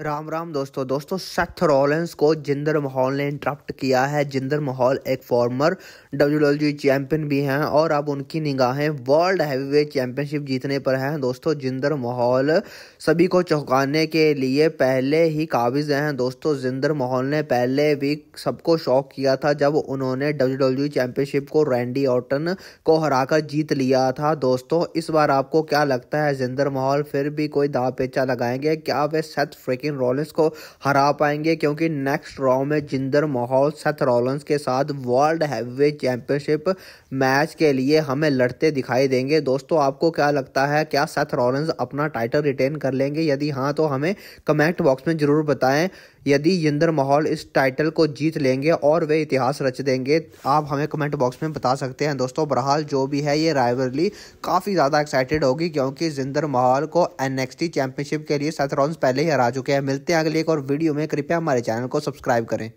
राम राम दोस्तों दोस्तों Seth Rollins को जिंदर माहौल ने इंटरप्ट किया है जिंदर माहौल एक फॉर्मर डब्ल्यू डब्ल्यू चैंपियन भी हैं और अब उनकी निगाहें वर्ल्ड हैवीवेट चैंपियनशिप जीतने पर हैं दोस्तों जिंदर माहौल सभी को चौंकाने के लिए पहले ही काबिज हैं दोस्तों जिंदर माहौल ने पहले भी सबको शौक किया था जब उन्होंने डब्ल्यू डब्ल्यू चैंपियनशिप को रैंडी ऑटन को कर जीत लिया था दोस्तों इस बार आपको क्या लगता है जिंदर माहौल फिर भी कोई दाव पेचा लगाएंगे क्या वे सेथ फ्रिक लेकिन रॉलिंस को हरा पाएंगे क्योंकि नेक्स्ट राउंड में जिंदर माहौल सेथ रॉलिंस के साथ वर्ल्ड हैवी चैंपियनशिप मैच के लिए हमें लड़ते दिखाई देंगे दोस्तों आपको क्या लगता है क्या सेथ रॉलिंस अपना टाइटल रिटेन कर लेंगे यदि हाँ तो हमें कमेंट बॉक्स में ज़रूर बताएं यदि जिंदर माहौल इस टाइटल को जीत लेंगे और वे इतिहास रच देंगे आप हमें कमेंट बॉक्स में बता सकते हैं दोस्तों बहरहाल जो भी है ये राइवरली काफ़ी ज़्यादा एक्साइटेड होगी क्योंकि जिंदर माहौल को एन चैंपियनशिप के लिए सत्रॉन्स पहले ही हरा चुके हैं हैं मिलते हैं अगले एक और वीडियो में कृपया हमारे चैनल को सब्सक्राइब करें